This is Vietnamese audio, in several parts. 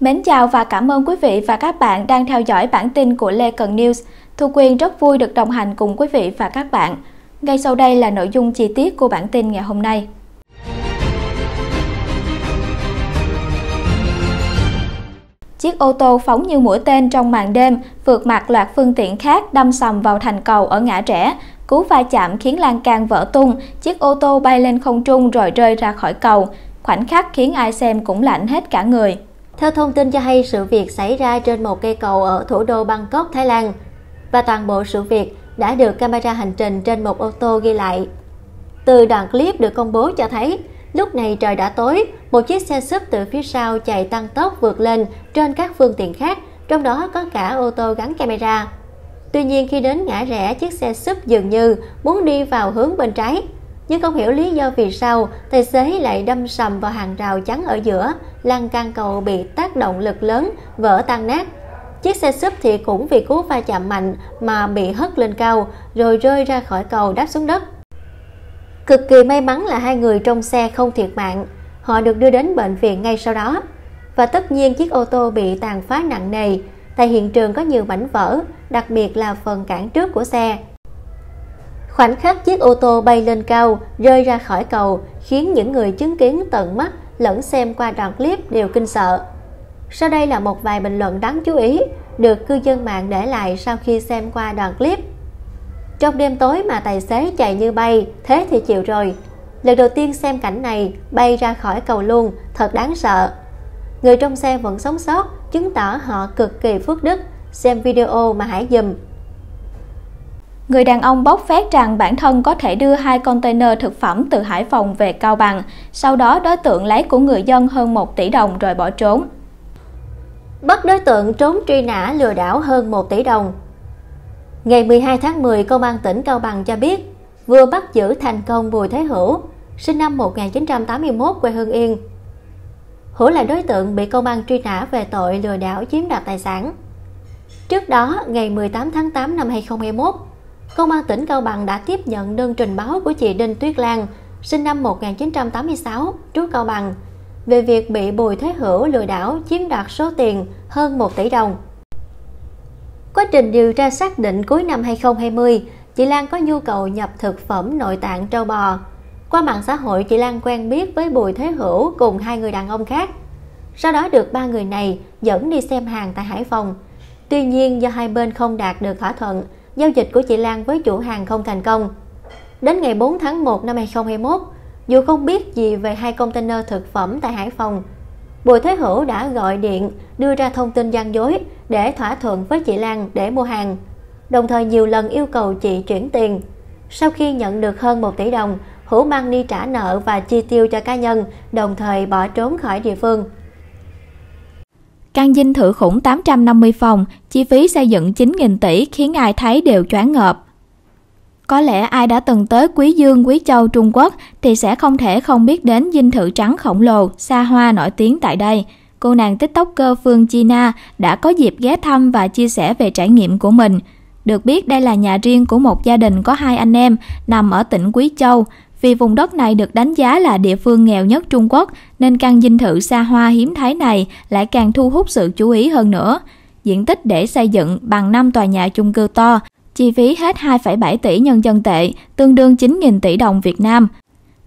Mến chào và cảm ơn quý vị và các bạn đang theo dõi bản tin của Lê Cần News. Thu Quyên rất vui được đồng hành cùng quý vị và các bạn. Ngay sau đây là nội dung chi tiết của bản tin ngày hôm nay. Chiếc ô tô phóng như mũi tên trong màn đêm, vượt mặt loạt phương tiện khác đâm sầm vào thành cầu ở ngã rẽ. Cú va chạm khiến lan can vỡ tung, chiếc ô tô bay lên không trung rồi rơi ra khỏi cầu. Khoảnh khắc khiến ai xem cũng lạnh hết cả người. Theo thông tin cho hay, sự việc xảy ra trên một cây cầu ở thủ đô Bangkok, Thái Lan và toàn bộ sự việc đã được camera hành trình trên một ô tô ghi lại. Từ đoạn clip được công bố cho thấy, lúc này trời đã tối, một chiếc xe súp từ phía sau chạy tăng tốc vượt lên trên các phương tiện khác, trong đó có cả ô tô gắn camera. Tuy nhiên khi đến ngã rẽ, chiếc xe súp dường như muốn đi vào hướng bên trái nhưng không hiểu lý do vì sao tài xế lại đâm sầm vào hàng rào chắn ở giữa, lan can cầu bị tác động lực lớn, vỡ tan nát. Chiếc xe súp thì cũng vì cú va chạm mạnh mà bị hất lên cao, rồi rơi ra khỏi cầu đáp xuống đất. Cực kỳ may mắn là hai người trong xe không thiệt mạng, họ được đưa đến bệnh viện ngay sau đó. Và tất nhiên chiếc ô tô bị tàn phá nặng nề, tại hiện trường có nhiều mảnh vỡ, đặc biệt là phần cản trước của xe. Khoảnh khắc chiếc ô tô bay lên cao, rơi ra khỏi cầu, khiến những người chứng kiến tận mắt lẫn xem qua đoạn clip đều kinh sợ. Sau đây là một vài bình luận đáng chú ý được cư dân mạng để lại sau khi xem qua đoạn clip. Trong đêm tối mà tài xế chạy như bay, thế thì chịu rồi. Lần đầu tiên xem cảnh này, bay ra khỏi cầu luôn, thật đáng sợ. Người trong xe vẫn sống sót, chứng tỏ họ cực kỳ phước đức, xem video mà hãy dùm Người đàn ông bóc phét rằng bản thân có thể đưa hai container thực phẩm từ Hải Phòng về Cao Bằng, sau đó đối tượng lấy của người dân hơn 1 tỷ đồng rồi bỏ trốn. Bắt đối tượng trốn truy nã lừa đảo hơn 1 tỷ đồng. Ngày 12 tháng 10, Công an tỉnh Cao Bằng cho biết vừa bắt giữ thành công Bùi Thế Hữu, sinh năm 1981 quê Hương Yên. Hữu là đối tượng bị công an truy nã về tội lừa đảo chiếm đoạt tài sản. Trước đó, ngày 18 tháng 8 năm 2021, Công an tỉnh Cao Bằng đã tiếp nhận đơn trình báo của chị Đinh Tuyết Lan, sinh năm 1986, trú Cao Bằng, về việc bị Bùi Thế Hữu lừa đảo chiếm đoạt số tiền hơn 1 tỷ đồng. Quá trình điều tra xác định cuối năm 2020, chị Lan có nhu cầu nhập thực phẩm nội tạng trâu bò. Qua mạng xã hội, chị Lan quen biết với Bùi Thế Hữu cùng hai người đàn ông khác. Sau đó được ba người này dẫn đi xem hàng tại Hải Phòng. Tuy nhiên do hai bên không đạt được thỏa thuận giao dịch của chị Lan với chủ hàng không thành công. Đến ngày 4 tháng 1 năm 2021, dù không biết gì về hai container thực phẩm tại Hải Phòng, Bùi Thế Hữu đã gọi điện đưa ra thông tin gian dối để thỏa thuận với chị Lan để mua hàng, đồng thời nhiều lần yêu cầu chị chuyển tiền. Sau khi nhận được hơn 1 tỷ đồng, Hữu mang đi trả nợ và chi tiêu cho cá nhân, đồng thời bỏ trốn khỏi địa phương. Căn dinh thự khủng 850 phòng, chi phí xây dựng 9.000 tỷ khiến ai thấy đều choáng ngợp. Có lẽ ai đã từng tới Quý Dương, Quý Châu, Trung Quốc thì sẽ không thể không biết đến dinh thự trắng khổng lồ, xa hoa nổi tiếng tại đây. Cô nàng tiktoker Phương China đã có dịp ghé thăm và chia sẻ về trải nghiệm của mình. Được biết đây là nhà riêng của một gia đình có hai anh em nằm ở tỉnh Quý Châu. Vì vùng đất này được đánh giá là địa phương nghèo nhất Trung Quốc, nên căn dinh thự xa hoa hiếm thấy này lại càng thu hút sự chú ý hơn nữa. Diện tích để xây dựng bằng 5 tòa nhà chung cư to, chi phí hết 2,7 tỷ nhân dân tệ, tương đương 9.000 tỷ đồng Việt Nam.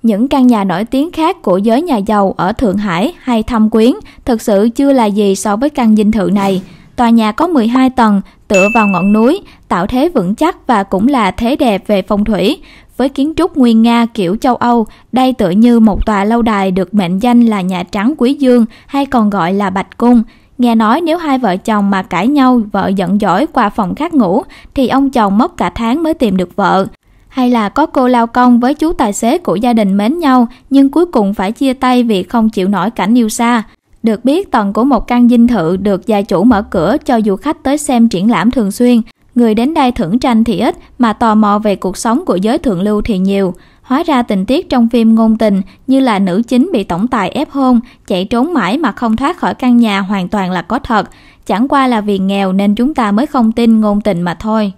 Những căn nhà nổi tiếng khác của giới nhà giàu ở Thượng Hải hay Thâm Quyến thực sự chưa là gì so với căn dinh thự này. Tòa nhà có 12 tầng, tựa vào ngọn núi, tạo thế vững chắc và cũng là thế đẹp về phong thủy. Với kiến trúc nguyên Nga kiểu châu Âu, đây tựa như một tòa lâu đài được mệnh danh là Nhà Trắng Quý Dương hay còn gọi là Bạch Cung. Nghe nói nếu hai vợ chồng mà cãi nhau, vợ giận dỗi qua phòng khác ngủ, thì ông chồng mất cả tháng mới tìm được vợ. Hay là có cô lao công với chú tài xế của gia đình mến nhau, nhưng cuối cùng phải chia tay vì không chịu nổi cảnh yêu xa. Được biết, tầng của một căn dinh thự được gia chủ mở cửa cho du khách tới xem triển lãm thường xuyên, Người đến đây thưởng tranh thì ít mà tò mò về cuộc sống của giới thượng lưu thì nhiều. Hóa ra tình tiết trong phim ngôn tình như là nữ chính bị tổng tài ép hôn, chạy trốn mãi mà không thoát khỏi căn nhà hoàn toàn là có thật. Chẳng qua là vì nghèo nên chúng ta mới không tin ngôn tình mà thôi.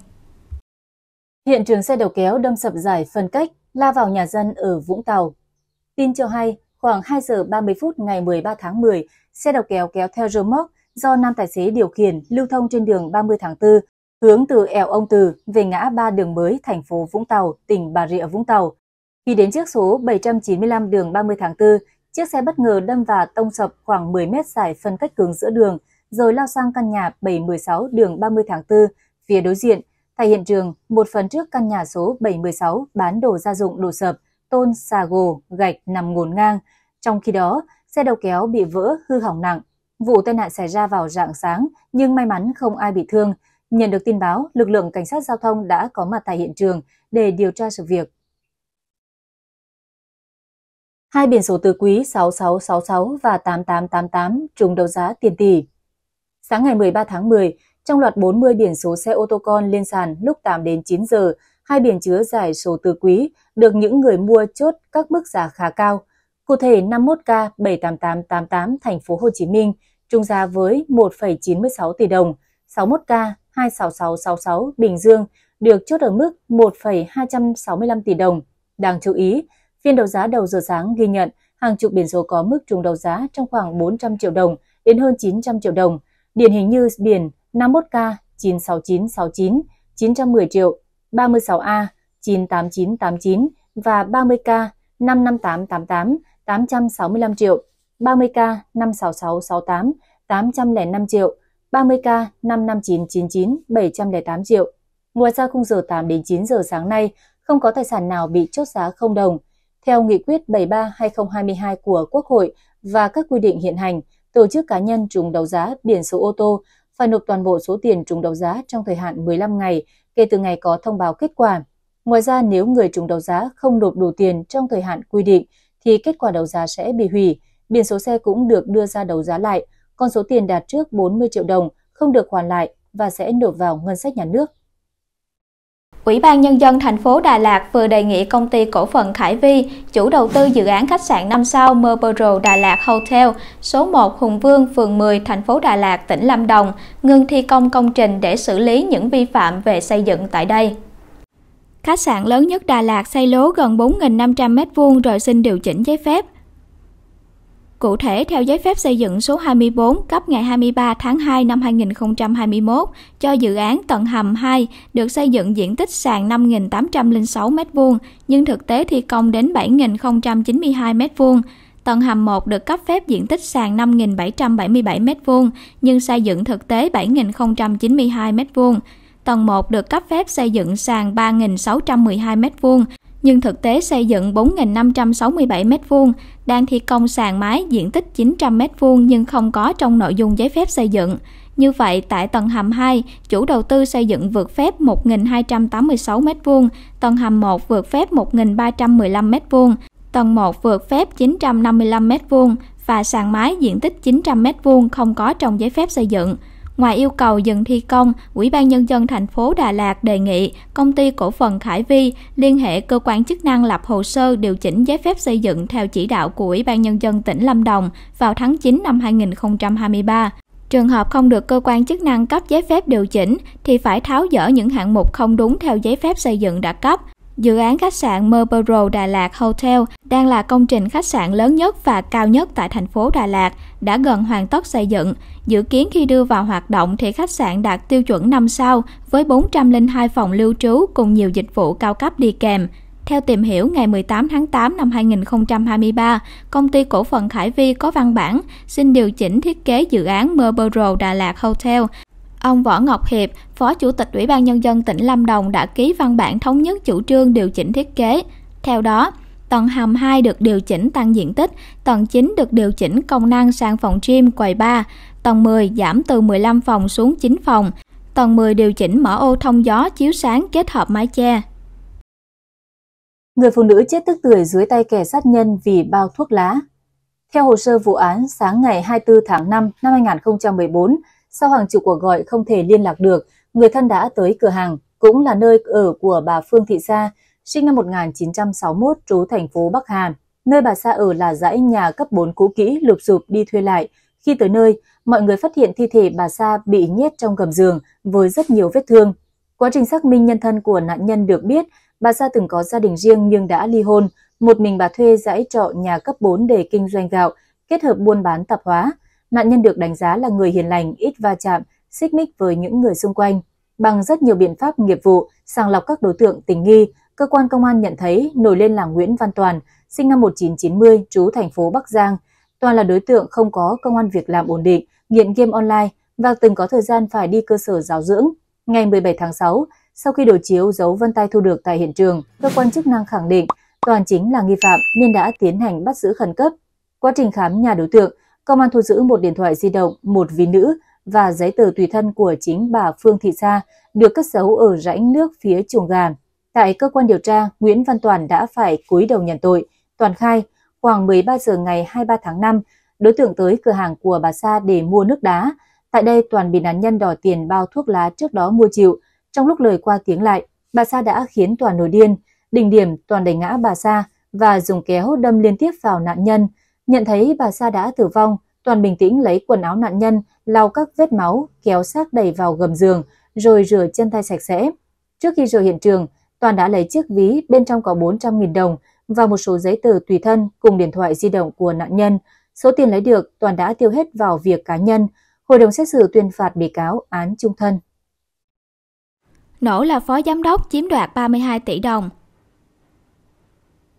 Hiện trường xe đầu kéo đâm sập giải phân cách, la vào nhà dân ở Vũng Tàu. Tin cho hay, khoảng 2 giờ 30 phút ngày 13 tháng 10, xe đầu kéo kéo theo rơ móc do nam tài xế điều khiển lưu thông trên đường 30 tháng 4 hướng từ ẻo ông Từ về ngã ba đường mới thành phố Vũng Tàu, tỉnh Bà Rịa Vũng Tàu. Khi đến trước số 795 đường 30 tháng 4, chiếc xe bất ngờ đâm và tông sập khoảng 10 mét dài phân cách cứng giữa đường, rồi lao sang căn nhà 716 đường 30 tháng 4 phía đối diện. Tại hiện trường, một phần trước căn nhà số 716 bán đồ gia dụng đổ sập, tôn, xà gồ, gạch nằm ngổn ngang. Trong khi đó, xe đầu kéo bị vỡ hư hỏng nặng. Vụ tai nạn xảy ra vào rạng sáng nhưng may mắn không ai bị thương. Nhận được tin báo, lực lượng cảnh sát giao thông đã có mặt tại hiện trường để điều tra sự việc. Hai biển số tứ quý 6666 và 8888 trùng đấu giá tiền tỷ. Sáng ngày 13 tháng 10, trong loạt 40 biển số xe ô tô con lên sàn lúc 8 đến 9 giờ, hai biển chứa giải số tứ quý được những người mua chốt các mức giá khá cao. Cụ thể 51K 78888 thành phố Hồ Chí Minh trung giá với 1,96 tỷ đồng, 61K 26666 Bình Dương được chốt ở mức 1,265 tỷ đồng. Đáng chú ý, phiên đấu giá đầu giờ sáng ghi nhận hàng chục biển số có mức trùng đấu giá trong khoảng 400 triệu đồng đến hơn 900 triệu đồng, điển hình như biển 51K 96969 910 triệu, 36A 98989 và 30K 55888 865 triệu, 30K 56668 805 triệu, 30K 55999 708 triệu. Ngoài ra khung giờ 8 đến 9 giờ sáng nay, không có tài sản nào bị chốt giá không đồng. Theo nghị quyết 73-2022 của Quốc hội và các quy định hiện hành, tổ chức cá nhân trùng đấu giá biển số ô tô phải nộp toàn bộ số tiền trùng đấu giá trong thời hạn 15 ngày kể từ ngày có thông báo kết quả. Ngoài ra, nếu người trùng đấu giá không nộp đủ tiền trong thời hạn quy định, thì kết quả đấu giá sẽ bị hủy. Biển số xe cũng được đưa ra đấu giá lại con số tiền đạt trước 40 triệu đồng không được hoàn lại và sẽ nộp vào ngân sách nhà nước. Ủy ban Nhân dân thành phố Đà Lạt vừa đề nghị công ty cổ phần Khải Vi, chủ đầu tư dự án khách sạn 5 sao Merboro Đà Lạt Hotel, số 1 Hùng Vương, phường 10, thành phố Đà Lạt, tỉnh Lâm Đồng, ngừng thi công công trình để xử lý những vi phạm về xây dựng tại đây. Khách sạn lớn nhất Đà Lạt xây lố gần 4.500m2 rồi xin điều chỉnh giấy phép. Cụ thể, theo giấy phép xây dựng số 24 cấp ngày 23 tháng 2 năm 2021 cho dự án tầng Hầm 2 được xây dựng diện tích sàn 5.806 m2 nhưng thực tế thi công đến 7.092 m2. Tầng hầm 1 được cấp phép diện tích sàn 5.777 m2 nhưng xây dựng thực tế 7.092 m2. Tầng 1 được cấp phép xây dựng sàn 3.612 m2 nhưng thực tế xây dựng 4.567 m2, đang thi công sàn mái diện tích 900 m2 nhưng không có trong nội dung giấy phép xây dựng. Như vậy, tại tầng hầm 2, chủ đầu tư xây dựng vượt phép 1.286 m2, tầng hầm 1 vượt phép 1.315 m2, tầng 1 vượt phép 955 m2 và sàn mái diện tích 900 m2 không có trong giấy phép xây dựng. Ngoài yêu cầu dừng thi công, Ủy ban Nhân dân thành phố Đà Lạt đề nghị công ty cổ phần Khải Vi liên hệ cơ quan chức năng lập hồ sơ điều chỉnh giấy phép xây dựng theo chỉ đạo của Ủy ban Nhân dân tỉnh Lâm Đồng vào tháng 9 năm 2023. Trường hợp không được cơ quan chức năng cấp giấy phép điều chỉnh thì phải tháo dỡ những hạng mục không đúng theo giấy phép xây dựng đã cấp, Dự án khách sạn Merboro Đà Lạt Hotel đang là công trình khách sạn lớn nhất và cao nhất tại thành phố Đà Lạt, đã gần hoàn tất xây dựng. Dự kiến khi đưa vào hoạt động thì khách sạn đạt tiêu chuẩn 5 sao với 402 phòng lưu trú cùng nhiều dịch vụ cao cấp đi kèm. Theo tìm hiểu ngày 18 tháng 8 năm 2023, công ty cổ phần Khải Vi có văn bản xin điều chỉnh thiết kế dự án Merboro Đà Lạt Hotel Ông Võ Ngọc Hiệp, Phó Chủ tịch Ủy ban Nhân dân tỉnh Lâm Đồng đã ký văn bản thống nhất chủ trương điều chỉnh thiết kế. Theo đó, tầng hầm 2 được điều chỉnh tăng diện tích, tầng 9 được điều chỉnh công năng sang phòng gym quầy bar, tầng 10 giảm từ 15 phòng xuống 9 phòng, tầng 10 điều chỉnh mở ô thông gió chiếu sáng kết hợp mái che. Người phụ nữ chết tức tuổi dưới tay kẻ sát nhân vì bao thuốc lá. Theo hồ sơ vụ án, sáng ngày 24 tháng 5 năm 2014, sau hàng chục cuộc gọi không thể liên lạc được, người thân đã tới cửa hàng, cũng là nơi ở của bà Phương Thị Sa, sinh năm 1961 trú thành phố Bắc Hà. Nơi bà Sa ở là dãy nhà cấp 4 cũ kỹ lụp sụp đi thuê lại. Khi tới nơi, mọi người phát hiện thi thể bà Sa bị nhét trong gầm giường với rất nhiều vết thương. Quá trình xác minh nhân thân của nạn nhân được biết, bà Sa từng có gia đình riêng nhưng đã ly hôn. Một mình bà thuê dãy trọ nhà cấp 4 để kinh doanh gạo, kết hợp buôn bán tạp hóa. Nạn nhân được đánh giá là người hiền lành, ít va chạm, xích mích với những người xung quanh. Bằng rất nhiều biện pháp nghiệp vụ, sàng lọc các đối tượng tình nghi, cơ quan công an nhận thấy nổi lên là Nguyễn Văn Toàn, sinh năm 1990, trú thành phố Bắc Giang. Toàn là đối tượng không có công an việc làm ổn định, nghiện game online và từng có thời gian phải đi cơ sở giáo dưỡng. Ngày 17 tháng 6, sau khi đối chiếu dấu vân tay thu được tại hiện trường, cơ quan chức năng khẳng định Toàn chính là nghi phạm nên đã tiến hành bắt giữ khẩn cấp. Quá trình khám nhà đối tượng, Công an thu giữ một điện thoại di động, một ví nữ và giấy tờ tùy thân của chính bà Phương Thị Sa được cất giấu ở rãnh nước phía chuồng gà. Tại cơ quan điều tra, Nguyễn Văn Toàn đã phải cúi đầu nhận tội. Toàn khai, khoảng 13 giờ ngày 23 tháng 5, đối tượng tới cửa hàng của bà Sa để mua nước đá. Tại đây, Toàn bị nạn nhân đòi tiền bao thuốc lá trước đó mua chịu. Trong lúc lời qua tiếng lại, bà Sa đã khiến Toàn nổi điên. Đỉnh điểm, Toàn đẩy ngã bà Sa và dùng kéo đâm liên tiếp vào nạn nhân – Nhận thấy bà Sa đã tử vong, Toàn bình tĩnh lấy quần áo nạn nhân, lau các vết máu, kéo xác đẩy vào gầm giường, rồi rửa chân tay sạch sẽ. Trước khi rời hiện trường, Toàn đã lấy chiếc ví bên trong có 400.000 đồng và một số giấy tờ tùy thân cùng điện thoại di động của nạn nhân. Số tiền lấy được, Toàn đã tiêu hết vào việc cá nhân. Hội đồng xét xử tuyên phạt bị cáo án trung thân. Nổ là phó giám đốc chiếm đoạt 32 tỷ đồng,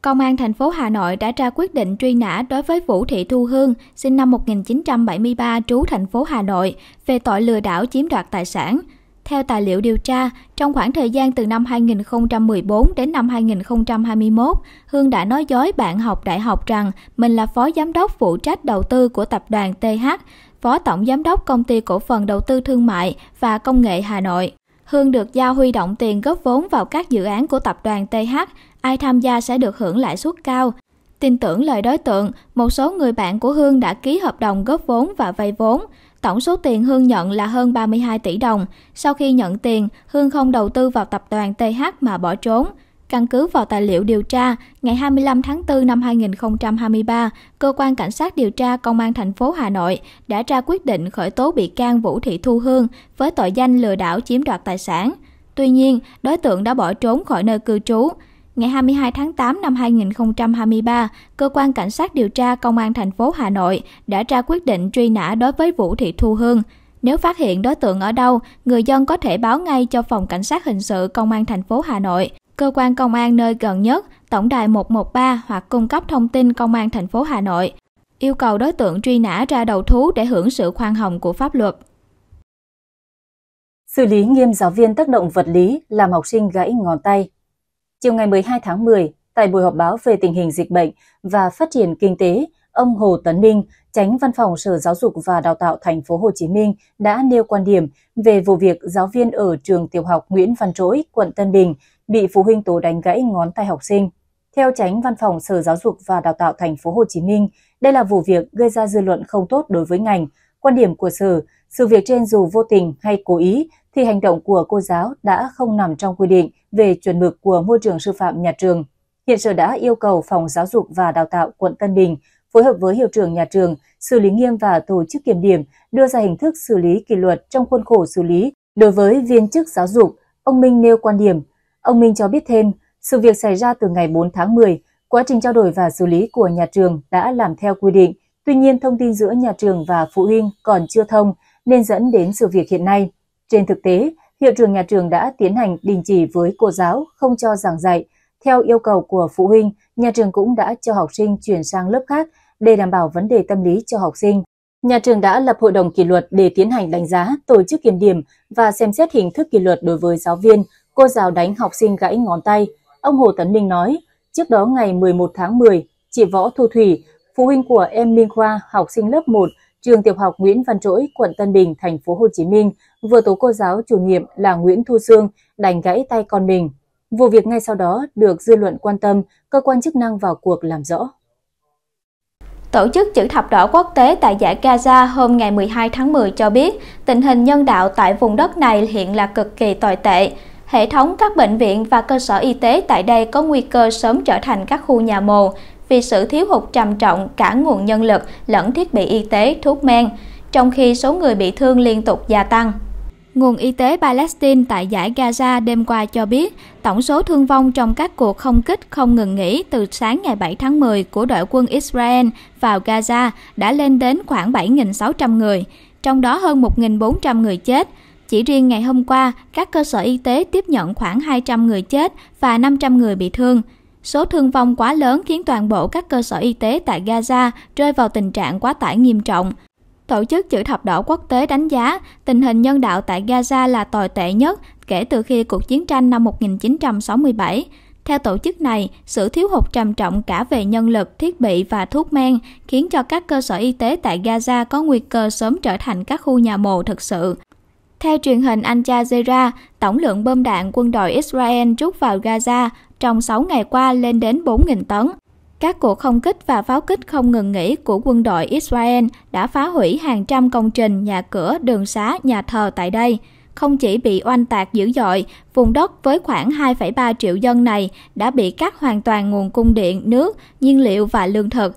Công an thành phố Hà Nội đã ra quyết định truy nã đối với Vũ Thị Thu Hương, sinh năm 1973 trú thành phố Hà Nội, về tội lừa đảo chiếm đoạt tài sản. Theo tài liệu điều tra, trong khoảng thời gian từ năm 2014 đến năm 2021, Hương đã nói dối bạn học đại học rằng mình là phó giám đốc phụ trách đầu tư của tập đoàn TH, phó tổng giám đốc công ty cổ phần đầu tư thương mại và công nghệ Hà Nội. Hương được giao huy động tiền góp vốn vào các dự án của tập đoàn TH, ai tham gia sẽ được hưởng lãi suất cao. Tin tưởng lời đối tượng, một số người bạn của Hương đã ký hợp đồng góp vốn và vay vốn. Tổng số tiền Hương nhận là hơn 32 tỷ đồng. Sau khi nhận tiền, Hương không đầu tư vào tập đoàn TH mà bỏ trốn. Căn cứ vào tài liệu điều tra, ngày 25 tháng 4 năm 2023, cơ quan cảnh sát điều tra công an thành phố Hà Nội đã ra quyết định khởi tố bị can Vũ Thị Thu Hương với tội danh lừa đảo chiếm đoạt tài sản. Tuy nhiên, đối tượng đã bỏ trốn khỏi nơi cư trú. Ngày 22 tháng 8 năm 2023, cơ quan cảnh sát điều tra công an thành phố Hà Nội đã ra quyết định truy nã đối với Vũ Thị Thu Hương. Nếu phát hiện đối tượng ở đâu, người dân có thể báo ngay cho phòng cảnh sát hình sự công an thành phố Hà Nội cơ quan công an nơi gần nhất, tổng đài 113 hoặc cung cấp thông tin công an thành phố Hà Nội. Yêu cầu đối tượng truy nã ra đầu thú để hưởng sự khoan hồng của pháp luật. Xử lý nghiêm giáo viên tác động vật lý làm học sinh gãy ngón tay. Chiều ngày 12 tháng 10, tại buổi họp báo về tình hình dịch bệnh và phát triển kinh tế, ông Hồ Tấn Ninh, Tránh Văn phòng Sở Giáo dục và Đào tạo Thành phố Hồ Chí Minh đã nêu quan điểm về vụ việc giáo viên ở trường tiểu học Nguyễn Văn Trỗi, quận Tân Bình bị phụ huynh tố đánh gãy ngón tay học sinh. Theo tránh văn phòng Sở Giáo dục và Đào tạo thành phố Hồ Chí Minh, đây là vụ việc gây ra dư luận không tốt đối với ngành. Quan điểm của Sở, sự việc trên dù vô tình hay cố ý thì hành động của cô giáo đã không nằm trong quy định về chuẩn mực của môi trường sư phạm nhà trường. Hiện Sở đã yêu cầu Phòng Giáo dục và Đào tạo quận Tân Bình phối hợp với hiệu trưởng nhà trường xử lý nghiêm và tổ chức kiểm điểm, đưa ra hình thức xử lý kỷ luật trong khuôn khổ xử lý đối với viên chức giáo dục. Ông Minh nêu quan điểm Ông Minh cho biết thêm, sự việc xảy ra từ ngày 4 tháng 10, quá trình trao đổi và xử lý của nhà trường đã làm theo quy định. Tuy nhiên, thông tin giữa nhà trường và phụ huynh còn chưa thông nên dẫn đến sự việc hiện nay. Trên thực tế, hiệu trưởng nhà trường đã tiến hành đình chỉ với cô giáo không cho giảng dạy. Theo yêu cầu của phụ huynh, nhà trường cũng đã cho học sinh chuyển sang lớp khác để đảm bảo vấn đề tâm lý cho học sinh. Nhà trường đã lập hội đồng kỷ luật để tiến hành đánh giá, tổ chức kiểm điểm và xem xét hình thức kỷ luật đối với giáo viên, Cô giáo đánh học sinh gãy ngón tay. Ông Hồ Tấn Minh nói, trước đó ngày 11 tháng 10, chị Võ Thu Thủy, phụ huynh của em Minh Khoa, học sinh lớp 1, trường tiểu học Nguyễn Văn Trỗi, quận Tân Bình, thành phố Hồ Chí Minh, vừa tố cô giáo chủ nhiệm là Nguyễn Thu Sương đánh gãy tay con mình. Vụ việc ngay sau đó được dư luận quan tâm, cơ quan chức năng vào cuộc làm rõ. Tổ chức Chữ thập đỏ quốc tế tại giải Gaza hôm ngày 12 tháng 10 cho biết, tình hình nhân đạo tại vùng đất này hiện là cực kỳ tồi tệ hệ thống các bệnh viện và cơ sở y tế tại đây có nguy cơ sớm trở thành các khu nhà mồ vì sự thiếu hụt trầm trọng cả nguồn nhân lực lẫn thiết bị y tế, thuốc men, trong khi số người bị thương liên tục gia tăng. Nguồn y tế Palestine tại giải Gaza đêm qua cho biết tổng số thương vong trong các cuộc không kích không ngừng nghỉ từ sáng ngày 7 tháng 10 của đội quân Israel vào Gaza đã lên đến khoảng 7.600 người, trong đó hơn 1.400 người chết, chỉ riêng ngày hôm qua, các cơ sở y tế tiếp nhận khoảng 200 người chết và 500 người bị thương. Số thương vong quá lớn khiến toàn bộ các cơ sở y tế tại Gaza rơi vào tình trạng quá tải nghiêm trọng. Tổ chức Chữ thập đỏ quốc tế đánh giá tình hình nhân đạo tại Gaza là tồi tệ nhất kể từ khi cuộc chiến tranh năm 1967. Theo tổ chức này, sự thiếu hụt trầm trọng cả về nhân lực, thiết bị và thuốc men khiến cho các cơ sở y tế tại Gaza có nguy cơ sớm trở thành các khu nhà mồ thực sự. Theo truyền hình Al Jazeera, tổng lượng bom đạn quân đội Israel rút vào Gaza trong 6 ngày qua lên đến 4.000 tấn. Các cuộc không kích và pháo kích không ngừng nghỉ của quân đội Israel đã phá hủy hàng trăm công trình, nhà cửa, đường xá, nhà thờ tại đây. Không chỉ bị oanh tạc dữ dội, vùng đất với khoảng 2,3 triệu dân này đã bị cắt hoàn toàn nguồn cung điện, nước, nhiên liệu và lương thực,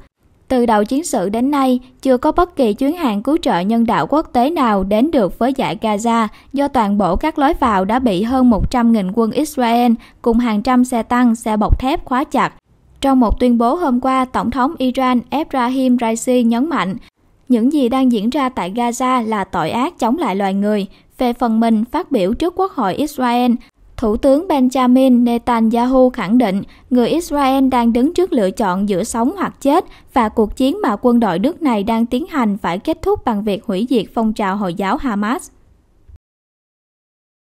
từ đầu chiến sự đến nay, chưa có bất kỳ chuyến hàng cứu trợ nhân đạo quốc tế nào đến được với giải Gaza do toàn bộ các lối vào đã bị hơn 100.000 quân Israel cùng hàng trăm xe tăng, xe bọc thép khóa chặt. Trong một tuyên bố hôm qua, Tổng thống Iran Ebrahim Raisi nhấn mạnh, những gì đang diễn ra tại Gaza là tội ác chống lại loài người. Về phần mình, phát biểu trước Quốc hội Israel, Thủ tướng Benjamin Netanyahu khẳng định người Israel đang đứng trước lựa chọn giữa sống hoặc chết và cuộc chiến mà quân đội nước này đang tiến hành phải kết thúc bằng việc hủy diệt phong trào Hồi giáo Hamas.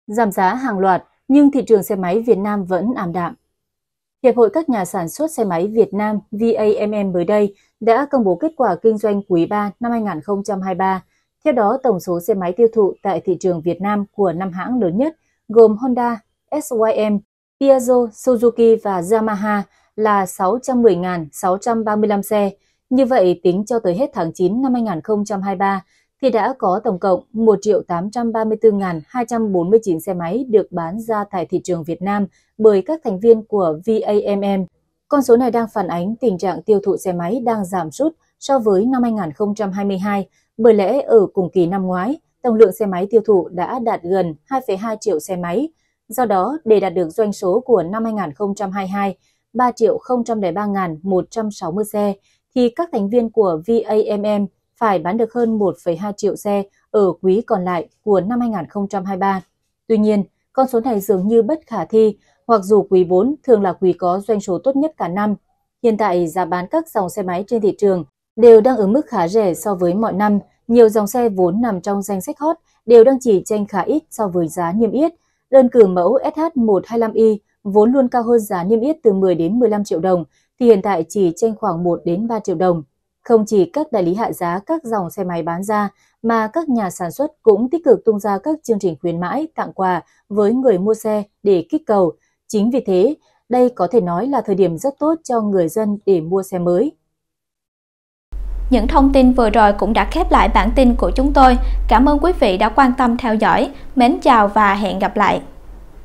Giảm giá hàng loạt, nhưng thị trường xe máy Việt Nam vẫn ảm đạm. Hiệp hội các nhà sản xuất xe máy Việt Nam VAMM mới đây đã công bố kết quả kinh doanh quý 3 năm 2023. Theo đó, tổng số xe máy tiêu thụ tại thị trường Việt Nam của năm hãng lớn nhất gồm Honda, SYM, Piaggio, Suzuki và Yamaha là 610.635 xe. Như vậy, tính cho tới hết tháng 9 năm 2023, thì đã có tổng cộng 1.834.249 xe máy được bán ra tại thị trường Việt Nam bởi các thành viên của VAMM. Con số này đang phản ánh tình trạng tiêu thụ xe máy đang giảm sút so với năm 2022, bởi lẽ ở cùng kỳ năm ngoái, tổng lượng xe máy tiêu thụ đã đạt gần 2,2 triệu xe máy, Do đó, để đạt được doanh số của năm 2022, 3 triệu 003.160 xe, thì các thành viên của VAMM phải bán được hơn 1,2 triệu xe ở quý còn lại của năm 2023. Tuy nhiên, con số này dường như bất khả thi, hoặc dù quý 4 thường là quý có doanh số tốt nhất cả năm. Hiện tại, giá bán các dòng xe máy trên thị trường đều đang ở mức khá rẻ so với mọi năm. Nhiều dòng xe vốn nằm trong danh sách hot đều đang chỉ tranh khá ít so với giá niêm yết Đơn cử mẫu SH125i vốn luôn cao hơn giá niêm yết từ 10 đến 15 triệu đồng thì hiện tại chỉ chênh khoảng 1 đến 3 triệu đồng. Không chỉ các đại lý hạ giá các dòng xe máy bán ra mà các nhà sản xuất cũng tích cực tung ra các chương trình khuyến mãi, tặng quà với người mua xe để kích cầu. Chính vì thế, đây có thể nói là thời điểm rất tốt cho người dân để mua xe mới. Những thông tin vừa rồi cũng đã khép lại bản tin của chúng tôi. Cảm ơn quý vị đã quan tâm theo dõi. Mến chào và hẹn gặp lại.